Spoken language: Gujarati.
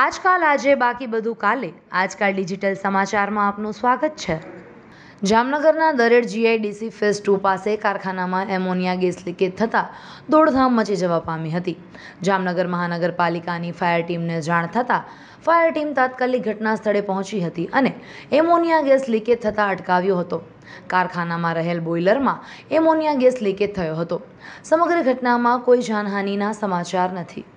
આજકાલ આજે બાકી બધું કાલે આજકાલ ડિજિટલ સમાચારમાં આપનું સ્વાગત છે જામનગરના દરેડ જીઆઈડીસી ફેઝ ટુ પાસે કારખાનામાં એમોનિયા ગેસ લીકેજ થતાં દોડધામ મચી જવા પામી હતી જામનગર મહાનગરપાલિકાની ફાયર ટીમને જાણ થતાં ફાયર ટીમ તાત્કાલિક ઘટના સ્થળે પહોંચી હતી અને એમોનિયા ગેસ લીકેજ થતાં અટકાવ્યો હતો કારખાનામાં રહેલ બોઇલરમાં એમોનિયા ગેસ લીકેજ થયો હતો સમગ્ર ઘટનામાં કોઈ જાનહાનિના સમાચાર નથી